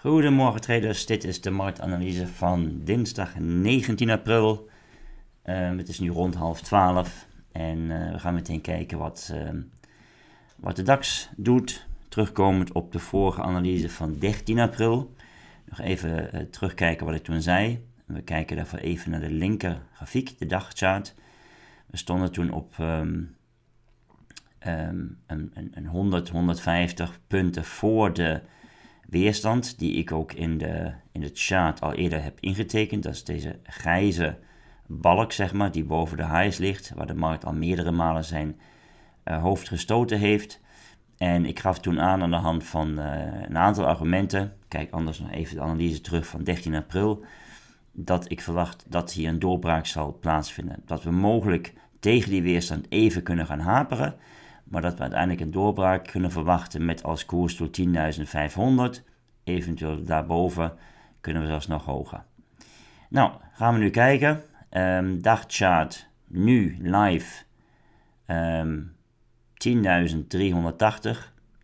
Goedemorgen traders, dit is de marktanalyse van dinsdag 19 april. Ehm, het is nu rond half 12 en eh, we gaan meteen kijken wat, ehm, wat de DAX doet. Terugkomend op de vorige analyse van 13 april. Nog even eh, terugkijken wat ik toen zei. We kijken daarvoor even naar de linker grafiek, de dagchart. We stonden toen op ehm, een, een 100, 150 punten voor de weerstand die ik ook in de, in de chat al eerder heb ingetekend. Dat is deze grijze balk, zeg maar, die boven de highs ligt, waar de markt al meerdere malen zijn eh, hoofd gestoten heeft. En ik gaf toen aan aan de hand van eh, een aantal argumenten, kijk anders nog even de analyse terug van 13 april, dat ik verwacht dat hier een doorbraak zal plaatsvinden. Dat we mogelijk tegen die weerstand even kunnen gaan haperen, maar dat we uiteindelijk een doorbraak kunnen verwachten met als koers door 10.500. Eventueel daarboven kunnen we zelfs nog hoger. Nou, gaan we nu kijken. Um, dagchart nu live 10.380. Ehm,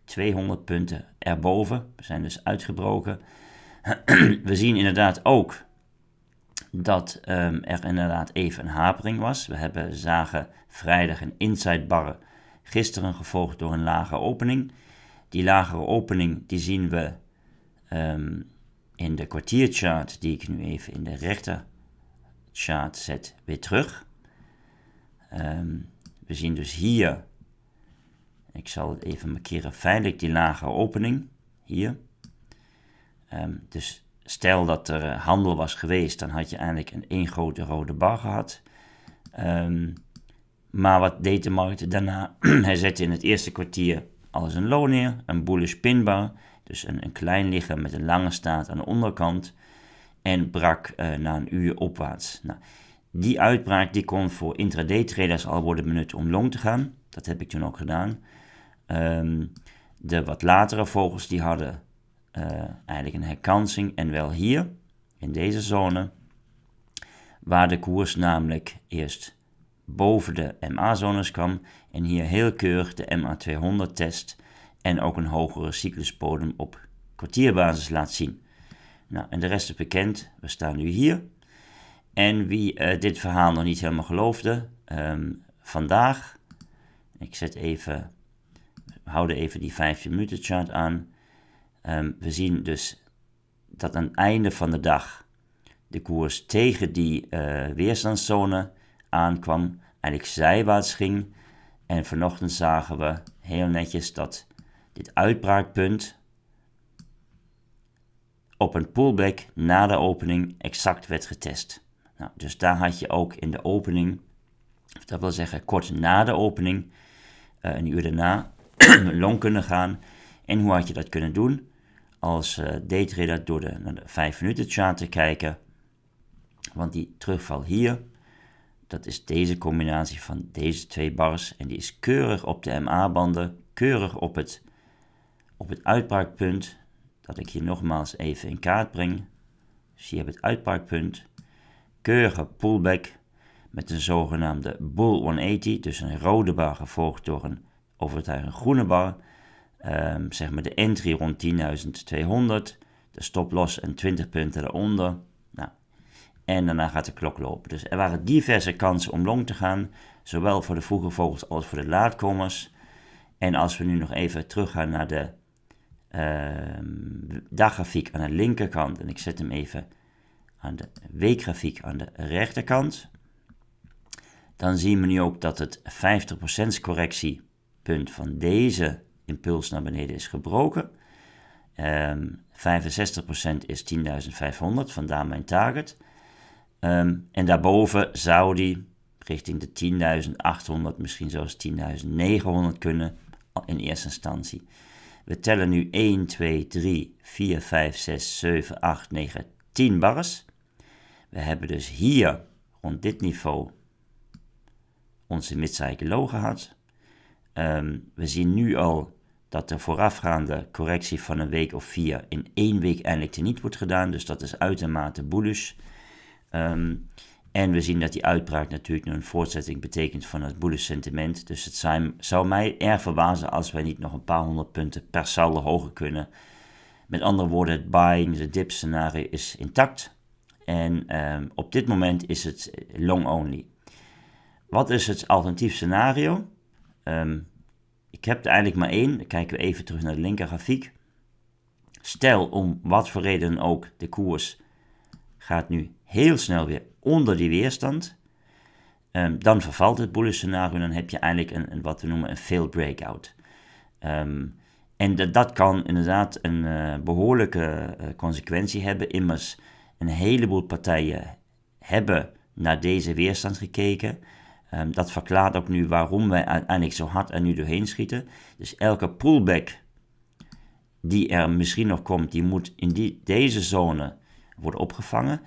200 punten erboven. We zijn dus uitgebroken. We zien inderdaad ook dat ehm, er inderdaad even een hapering was. We hebben, zagen vrijdag een inside bar Gisteren gevolgd door een lage opening. Die lagere opening die zien we ehm, in de kwartierchart die ik nu even in de rechterchart zet weer terug. Ehm, we zien dus hier, ik zal het even markeren, feitelijk die lagere opening hier. Ehm, dus stel dat er eh, handel was geweest, dan had je eigenlijk een één grote rode bar gehad. Maar wat deed de markt daarna? Hij zette in het eerste kwartier alles een low neer, een bullish pinbar, dus een, een klein liggen met een lange staat aan de onderkant en brak eh, na een uur opwaarts. Nou, die uitbraak die kon voor intraday traders al worden benut om long te gaan. Dat heb ik toen ook gedaan. Ehm, de wat latere vogels die hadden eh, eigenlijk een herkansing en wel hier in deze zone waar de koers namelijk eerst boven de MA-zones kwam en hier heel keurig de MA200 test en ook een hogere cycluspodem op kwartierbasis laat zien. Nou, en de rest is bekend. We staan nu hier. En wie eh, dit verhaal nog niet helemaal geloofde, ehm, vandaag, ik zet even, we houden even die 15 minuten chart aan. Ehm, we zien dus dat aan het einde van de dag de koers tegen die uh, weerstandszone aankwam en ik zijwaarts ging. En vanochtend zagen we heel netjes dat dit uitbraakpunt op een pullback na de opening exact werd getest. Nou, dus daar had je ook in de opening, dat wil zeggen kort na de opening, eh, een uur daarna, long kunnen gaan. En hoe had je dat kunnen doen? Als eh, daytrader door de, naar de 5 minuten chart te kijken. Want die terugval hier dat is deze combinatie van deze twee bars en die is keurig op de MA-banden, keurig op het, op het uitbraakpunt, dat ik hier nogmaals even in kaart breng. Dus je heb het uitbraakpunt, keurige pullback met een zogenaamde bull 180, dus een rode bar gevolgd door een overtuigend groene bar. Ehm, zeg maar de entry rond 10.200, de stop loss en 20 punten eronder. Nou, en daarna gaat de klok lopen. Dus er waren diverse kansen om long te gaan. Zowel voor de vroege vogels als voor de laatkomers. En als we nu nog even teruggaan naar de ehm, daggrafiek aan de linkerkant. En ik zet hem even aan de weekgrafiek aan de rechterkant. Dan zien we nu ook dat het 50% correctiepunt van deze impuls naar beneden is gebroken. Um, ehm, 65% is 10.500, vandaar mijn target. Um, en daarboven zou die richting de 10.800, misschien zelfs 10.900 kunnen in eerste instantie. We tellen nu 1, 2, 3, 4, 5, 6, 7, 8, 9, 10 bars. We hebben dus hier rond dit niveau onze midcycle gehad. Um, we zien nu al dat de voorafgaande correctie van een week of vier in één week eindelijk teniet wordt gedaan. Dus dat is uitermate bullish. Ehm, en we zien dat die uitbraak natuurlijk een voortzetting betekent van het bullish sentiment. Dus het zou, mij erg verbazen als wij niet nog een paar honderd punten per saldo hoger kunnen. Met andere woorden, het buying de dip scenario is intact. En ehm, op dit moment is het long only. Wat is het alternatief scenario? Ehm, ik heb er eigenlijk maar één. Dan kijken we even terug naar de linker grafiek. Stel om wat voor reden ook de koers gaat nu heel snel weer onder die weerstand. Ehm, dan vervalt het bullish scenario en dan heb je eigenlijk een, wat we noemen een fail breakout. Ehm, en dat, dat kan inderdaad een eh, behoorlijke eh, consequentie hebben. Immers, een heleboel partijen hebben naar deze weerstand gekeken. Ehm, dat verklaart ook nu waarom wij uiteindelijk zo hard er nu doorheen schieten. Dus elke pullback die er misschien nog komt, die moet in die, deze zone worden opgevangen.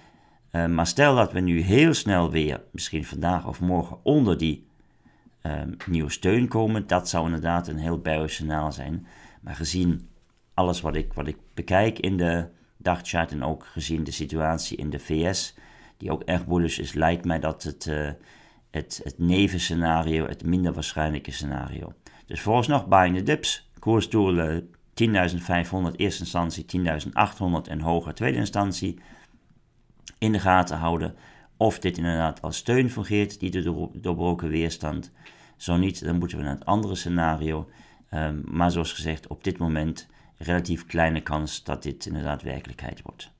Eh, maar stel dat we nu heel snel weer, misschien vandaag of morgen, onder die ehm, nieuwe steun komen. Dat zou inderdaad een heel bearish signaal zijn. Maar gezien alles wat ik, wat ik bekijk in de dagchart en ook gezien de situatie in de VS, die ook erg bullish is, lijkt mij dat het, uh, het, het nevenscenario het minder waarschijnlijke scenario. Dus volgens nog buying the dips, koersdoelen 10.500 eerste instantie, 10.800 en hoger tweede instantie in de gaten houden. Of dit inderdaad als steun fungeert, die doorbroken weerstand. Zo niet, dan moeten we naar het andere scenario. Ehm, maar zoals gezegd, op dit moment relatief kleine kans dat dit inderdaad werkelijkheid wordt.